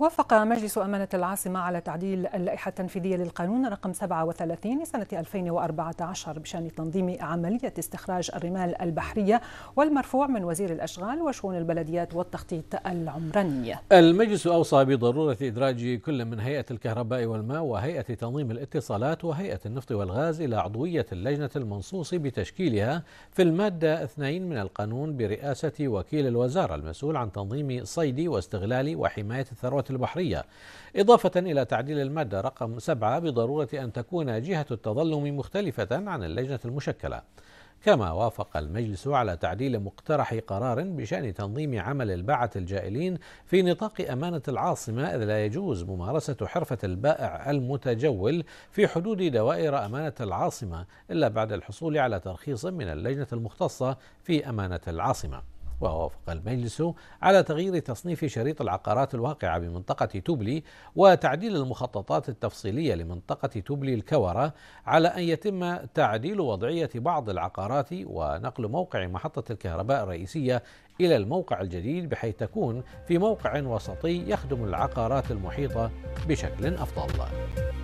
وافق مجلس أمانة العاصمة على تعديل اللائحة التنفيذية للقانون رقم 37 لسنة 2014 بشأن تنظيم عملية استخراج الرمال البحرية والمرفوع من وزير الأشغال وشؤون البلديات والتخطيط العمراني. المجلس أوصى بضرورة إدراج كل من هيئة الكهرباء والماء وهيئة تنظيم الاتصالات وهيئة النفط والغاز إلى عضوية اللجنة المنصوص بتشكيلها في المادة 2 من القانون برئاسة وكيل الوزارة المسؤول عن تنظيم صيد واستغلال وحماية الثروة البحرية إضافة إلى تعديل المادة رقم 7 بضرورة أن تكون جهة التظلم مختلفة عن اللجنة المشكلة كما وافق المجلس على تعديل مقترح قرار بشأن تنظيم عمل الباعة الجائلين في نطاق أمانة العاصمة إذ لا يجوز ممارسة حرفة البائع المتجول في حدود دوائر أمانة العاصمة إلا بعد الحصول على ترخيص من اللجنة المختصة في أمانة العاصمة ووافق المجلس على تغيير تصنيف شريط العقارات الواقعة بمنطقة توبلي وتعديل المخططات التفصيلية لمنطقة توبلي الكورة على أن يتم تعديل وضعية بعض العقارات ونقل موقع محطة الكهرباء الرئيسية إلى الموقع الجديد بحيث تكون في موقع وسطي يخدم العقارات المحيطة بشكل أفضل.